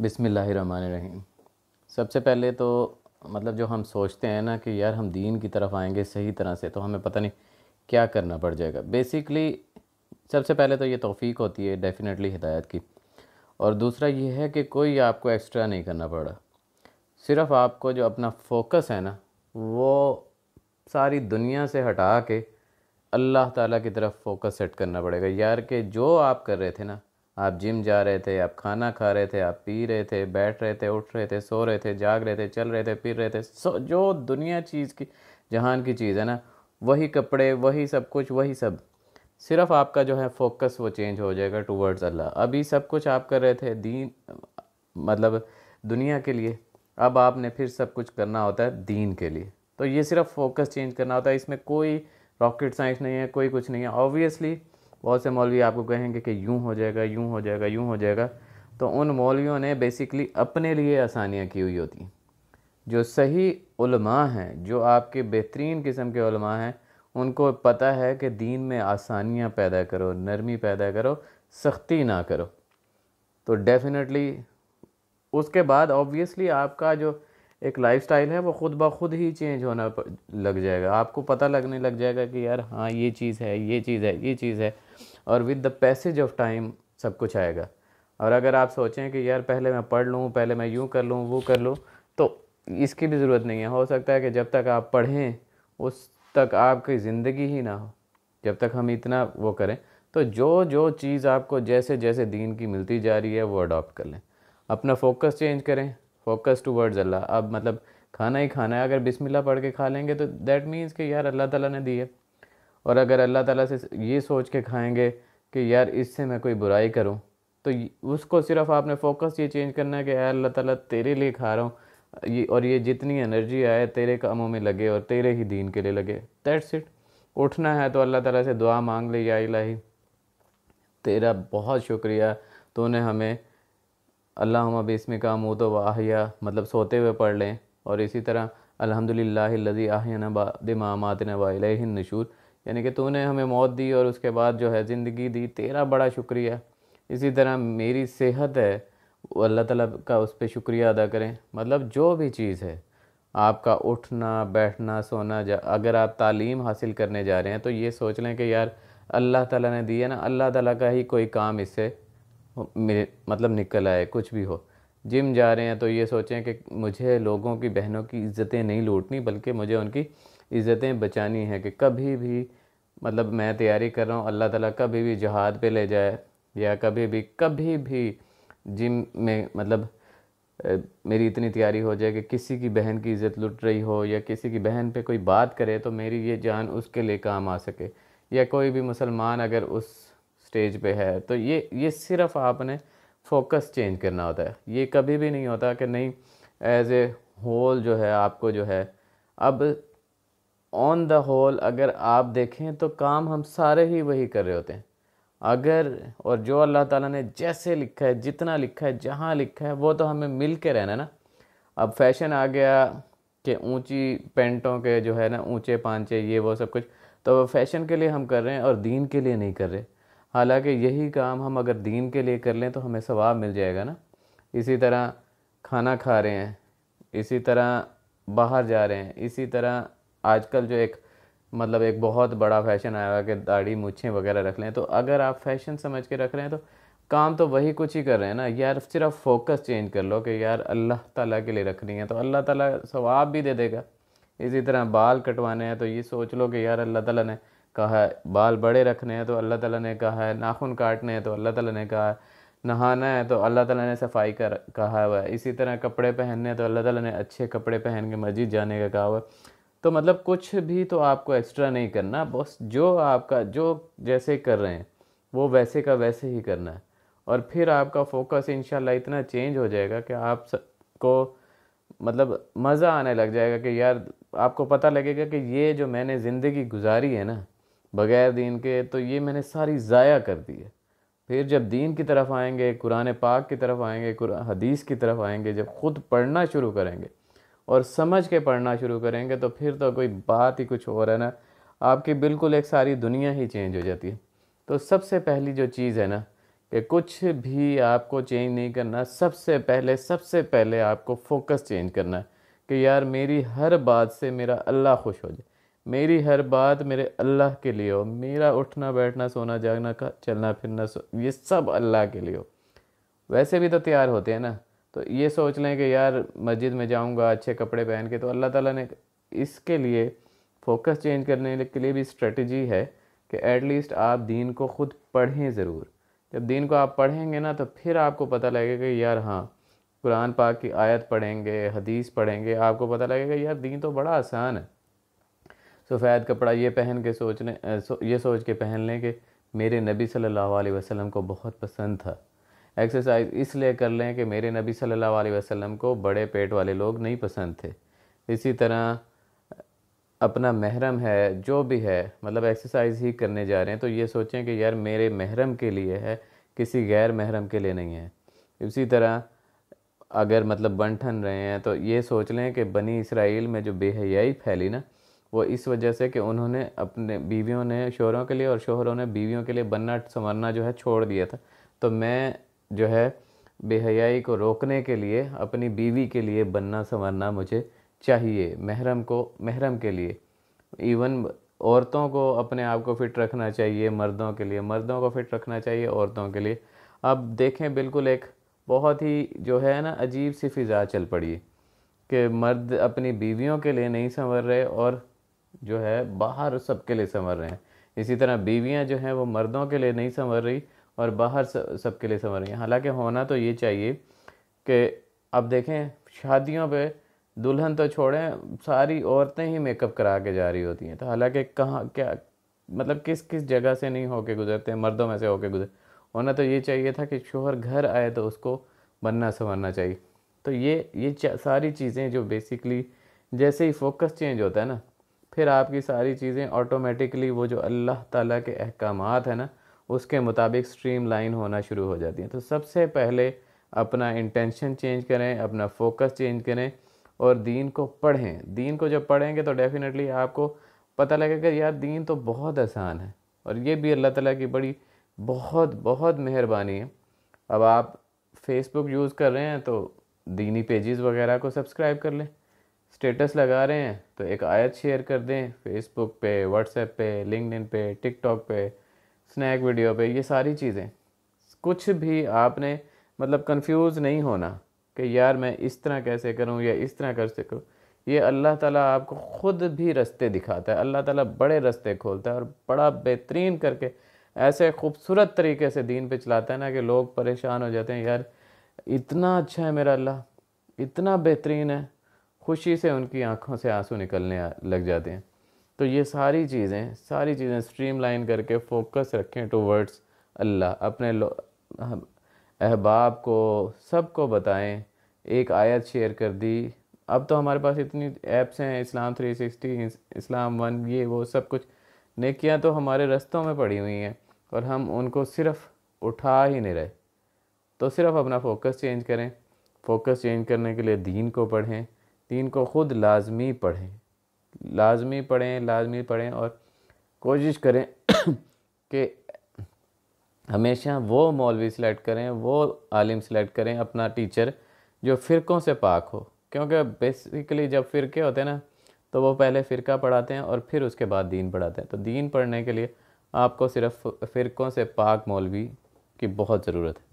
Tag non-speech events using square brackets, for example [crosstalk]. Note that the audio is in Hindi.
बिसमीम सबसे पहले तो मतलब जो हम सोचते हैं ना कि यार हम दीन की तरफ आएंगे सही तरह से तो हमें पता नहीं क्या करना पड़ जाएगा बेसिकली सबसे पहले तो ये तोफ़ी होती है डेफ़िनेटली हिदायत की और दूसरा ये है कि कोई आपको एक्स्ट्रा नहीं करना पड़ा सिर्फ आपको जो अपना फोकस है ना वो सारी दुनिया से हटा के अल्लाह ताला की तरफ फोकस सेट करना पड़ेगा यार के जो आप कर रहे थे ना आप जिम जा रहे थे आप खाना खा रहे थे आप पी रहे थे बैठ रहे थे उठ रहे थे सो रहे थे जाग रहे थे चल रहे थे फिर रहे थे सो जो दुनिया चीज़ की जहान की चीज़ है ना वही कपड़े वही सब कुछ वही सब सिर्फ आपका जो है फोकस वो चेंज हो जाएगा टूवर्ड्स अल्लाह अभी सब कुछ आप कर रहे थे दीन मतलब दुनिया के लिए अब आपने फिर सब कुछ करना होता है दीन के लिए तो ये सिर्फ फोकस चेंज करना होता है इसमें कोई रॉकेट साइंस नहीं है कोई कुछ नहीं है ऑब्वियसली बहुत से मौलवी आपको कहेंगे कि यूँ हो जाएगा यूँ हो जाएगा यूँ हो जाएगा तो उन मौलवियों ने बेसिकली अपने लिए आसानियाँ की हुई होती जो सही उलमा हैं जो आपके बेहतरीन किस्म के उलमा हैं उनको पता है कि दीन में आसानियाँ पैदा करो नरमी पैदा करो सख्ती ना करो तो डेफिनेटली उसके बाद ऑब्वियसली आपका जो एक स्टाइल है वो खुद ब खुद ही चेंज होना लग जाएगा आपको पता लगने लग जाएगा कि यार हाँ ये चीज़ है ये चीज़ है ये चीज़ है और with the passage of time सब कुछ आएगा और अगर आप सोचें कि यार पहले मैं पढ़ लूँ पहले मैं यूँ कर लूँ वो कर लूँ तो इसकी भी ज़रूरत नहीं है हो सकता है कि जब तक आप पढ़ें उस तक आपकी ज़िंदगी ही ना हो जब तक हम इतना वो करें तो जो जो चीज़ आपको जैसे जैसे दीन की मिलती जा रही है वो अडॉप्ट कर लें अपना फोकस चेंज करें फोकस टूवर्ड्स अल्लाह अब मतलब खाना ही खाना है अगर बिस्मिल्लाह पढ़ के खा लेंगे तो दैट मीन्स कि यार अल्लाह ताला ने दी है और अगर अल्लाह ताला से ये सोच के खाएंगे कि यार इससे मैं कोई बुराई करूँ तो उसको सिर्फ आपने फोकस ये चेंज करना है कि यार अल्लाह ताला तेरे लिए खा रहा हूँ ये और ये जितनी एनर्जी आए तेरे कामों में लगे और तेरे ही दीन के लिए लगे दैट्स इट उठना है तो अल्लाह ताला से दुआ मांग ले या इलाही तेरा बहुत शुक्रिया तूने हमें अल्लाह अब इसमें का मुँह तो वाहिया मतलब सोते हुए पढ़ लें और इसी तरह अलहमदिल्लाजी आहन बाद मामात नशूर यानी कि तूने हमें मौत दी और उसके बाद जो है ज़िंदगी दी तेरा बड़ा शुक्रिया इसी तरह मेरी सेहत है वो अल्लाह तला का उस पर शुक्रिया अदा करें मतलब जो भी चीज़ है आपका उठना बैठना सोना जा अगर आप तालीम हासिल करने जा रहे हैं तो ये सोच लें कि यार अल्लाह ताला ने दी है ना अल्लाह ताला का ही कोई काम इससे मेरे मतलब निकल आए कुछ भी हो जिम जा रहे हैं तो ये सोचें कि मुझे लोगों की बहनों की इज़्ज़तें नहीं लूटनी बल्कि मुझे उनकी इज़्ज़तें बचानी हैं कि कभी भी मतलब मैं तैयारी कर रहा हूँ अल्लाह ताला कभी भी जहाद पे ले जाए या कभी भी कभी भी जिम में मतलब मेरी इतनी तैयारी हो जाए कि किसी की बहन की इज़्ज़त लुट रही हो या किसी की बहन पे कोई बात करे तो मेरी ये जान उसके लिए काम आ सके या कोई भी मुसलमान अगर उस स्टेज पे है तो ये ये सिर्फ आपने फोकस चेंज करना होता है ये कभी भी नहीं होता कि नहीं एज ए होल जो है आपको जो है अब ऑन द होल अगर आप देखें तो काम हम सारे ही वही कर रहे होते हैं अगर और जो अल्लाह ताला ने जैसे लिखा है जितना लिखा है जहाँ लिखा है वो तो हमें मिल के रहना ना अब फैशन आ गया कि ऊंची पेंटों के जो है ना ऊंचे पांचे ये वो सब कुछ तो फैशन के लिए हम कर रहे हैं और दीन के लिए नहीं कर रहे हालांकि यही काम हम अगर दीन के लिए कर लें तो हमें सवाब मिल जाएगा ना इसी तरह खाना खा रहे हैं इसी तरह बाहर जा रहे हैं इसी तरह आजकल जो एक मतलब एक बहुत बड़ा फैशन आया हुआ कि दाढ़ी मूछें वगैरह रख लें तो अगर आप फैशन समझ के रख रहे हैं तो काम तो वही कुछ ही कर रहे हैं ना यार सिर्फ फोकस चेंज कर लो कि यार अल्लाह ताला के लिए रखनी है तो अल्लाह ताला सवाब भी दे देगा इसी तरह बाल कटवाने हैं तो ये सोच लो कि यार अल्लाह ताला ने कहा है बाल बड़े रखने हैं तो अल्लाह ताला ने कहा है नाखून काटने हैं तो अल्लाह ताला ने कहा है नहाना है तो अल्लाह ताला ने सफाई कर कहा हुआ है इसी तरह कपड़े पहनने हैं तो अल्लाह ताला ने अच्छे कपड़े पहन के मस्जिद जाने का कहा हुआ है तो मतलब कुछ भी तो आपको एक्स्ट्रा नहीं करना बस जो आपका जो जैसे कर रहे हैं वो वैसे का वैसे ही करना है और फिर आपका फोकस इन इतना चेंज हो जाएगा कि आप को मतलब मज़ा आने लग जाएगा कि यार आपको पता लगेगा कि ये जो मैंने ज़िंदगी गुजारी है ना बग़ैर दीन के तो ये मैंने सारी ज़ाया कर दी है फिर जब दीन की तरफ आएंगे कुरान पाक की तरफ आएंगे हदीस की तरफ आएंगे जब ख़ुद पढ़ना शुरू करेंगे और समझ के पढ़ना शुरू करेंगे तो फिर तो कोई बात ही कुछ और है ना आपकी बिल्कुल एक सारी दुनिया ही चेंज हो जाती है तो सबसे पहली जो चीज़ है ना कि कुछ भी आपको चेंज नहीं करना सबसे पहले सबसे पहले आपको फोकस चेंज करना है कि यार मेरी हर बात से मेरा अल्लाह खुश हो जाए मेरी हर बात मेरे अल्लाह के लिए हो मेरा उठना बैठना सोना जागना का चलना फिरना ये सब अल्लाह के लिए हो वैसे भी तो तैयार होते हैं ना तो ये सोच लें कि यार मस्जिद में जाऊंगा अच्छे कपड़े पहन के तो अल्लाह ताला ने इसके लिए फोकस चेंज करने के लिए भी स्ट्रेटजी है कि एटलीस्ट आप दीन को ख़ुद पढ़ें ज़रूर जब दीन को आप पढ़ेंगे ना तो फिर आपको पता लगेगा कि यार हाँ कुरान पाक की आयत पढ़ेंगे हदीस पढ़ेंगे आपको पता लगेगा यार दीन तो बड़ा आसान है सफ़ेद तो कपड़ा ये पहन के सोचने ये सोच के पहन लें कि मेरे नबी सल्लल्लाहु अलैहि वसल्लम को बहुत पसंद था एक्सरसाइज इसलिए कर लें कि मेरे नबी सल्लल्लाहु अलैहि वसल्लम को बड़े पेट वाले लोग नहीं पसंद थे इसी तरह अपना महरम है जो भी है मतलब एक्सरसाइज ही करने जा रहे हैं तो ये सोचें कि यार मेरे महरम के लिए है किसी गैर महरम के लिए नहीं है इसी तरह अगर मतलब बन ठन रहे हैं तो ये सोच लें कि बनी इसराइल में जो बेहयाई फैली ना वो इस वजह से कि उन्होंने अपने बीवियों ने शोहरों के लिए और शोहरों ने बीवियों के लिए बनना संवरना जो है छोड़ दिया था तो मैं जो है बेहयाई को रोकने के लिए अपनी बीवी के लिए बनना संवरना मुझे चाहिए महरम को महरम के लिए इवन औरतों को अपने आप को फिट रखना चाहिए मर्दों के लिए मर्दों को फिट रखना चाहिए औरतों के लिए अब देखें बिल्कुल एक बहुत ही जो है ना अजीब सी फिज़ा चल पड़ी कि मर्द अपनी बीवियों के लिए नहीं संवर रहे और जो है बाहर सबके लिए संवर रहे हैं इसी तरह बीवियां जो हैं वो मर्दों के लिए नहीं संवर रही और बाहर सबके लिए संवर रही हैं हालांकि होना तो ये चाहिए कि अब देखें शादियों पे दुल्हन तो छोड़ें सारी औरतें ही मेकअप करा के जा रही होती हैं तो हालांकि कहाँ क्या मतलब किस किस जगह से नहीं होके गुजरते हैं मर्दों में से होके गुजर होना तो ये चाहिए था कि शोहर घर आए तो उसको बनना संवरना चाहिए तो ये ये सारी चीज़ें जो बेसिकली जैसे ही फोकस चेंज होता है ना फिर आपकी सारी चीज़ें ऑटोमेटिकली वो जो अल्लाह ताला के अहकाम हैं ना उसके मुताबिक स्ट्रीम लाइन होना शुरू हो जाती हैं तो सबसे पहले अपना इंटेंशन चेंज करें अपना फोकस चेंज करें और दीन को पढ़ें दीन को जब पढ़ेंगे तो डेफ़िनेटली आपको पता लगेगा यार दीन तो बहुत आसान है और ये भी अल्लाह ताला की बड़ी बहुत बहुत मेहरबानी है अब आप फेसबुक यूज़ कर रहे हैं तो दीनी पेजेस वगैरह को सब्सक्राइब कर लें स्टेटस लगा रहे हैं तो एक आयत शेयर कर दें फेसबुक पे व्हाट्सएप पे लिंकड पे टिकटॉक पे स्नैक वीडियो पे ये सारी चीज़ें कुछ भी आपने मतलब कंफ्यूज नहीं होना कि यार मैं इस तरह कैसे करूं या इस तरह कर सकूँ ये अल्लाह ताला आपको ख़ुद भी रास्ते दिखाता है अल्लाह ताला बड़े रास्ते खोलता है और बड़ा बेहतरीन करके ऐसे खूबसूरत तरीके से दीन पे चलाता है ना कि लोग परेशान हो जाते हैं यार इतना अच्छा है मेरा अल्लाह इतना बेहतरीन है खुशी से उनकी आंखों से आंसू निकलने लग जाते हैं तो ये सारी चीज़ें सारी चीज़ें स्ट्रीम लाइन करके फोकस रखें टू वर्ड्स अल्लाह अपने अहबाब को सबको बताएं एक आयत शेयर कर दी अब तो हमारे पास इतनी ऐप्स हैं इस्लाम 360 इस्लाम वन ये वो सब कुछ नेकियां तो हमारे रस्तों में पड़ी हुई हैं और हम उनको सिर्फ उठा ही नहीं रहे तो सिर्फ अपना फोकस चेंज करें फोकस चेंज करने के लिए दीन को पढ़ें दीन को ख़ुद लाजमी पढ़ें लाजमी पढ़ें लाजमी पढ़ें और कोशिश करें [coughs] कि हमेशा वो मौलवी सिलेक्ट करें वो आलिम सिलेक्ट करें अपना टीचर जो फ़िरक़ों से पाक हो क्योंकि बेसिकली जब फ़िरके होते हैं ना तो वो पहले फ़िरका पढ़ाते हैं और फिर उसके बाद दीन पढ़ाते हैं तो दीन पढ़ने के लिए आपको सिर्फ़ फ़िरक़ों से पाक मौलवी की बहुत ज़रूरत है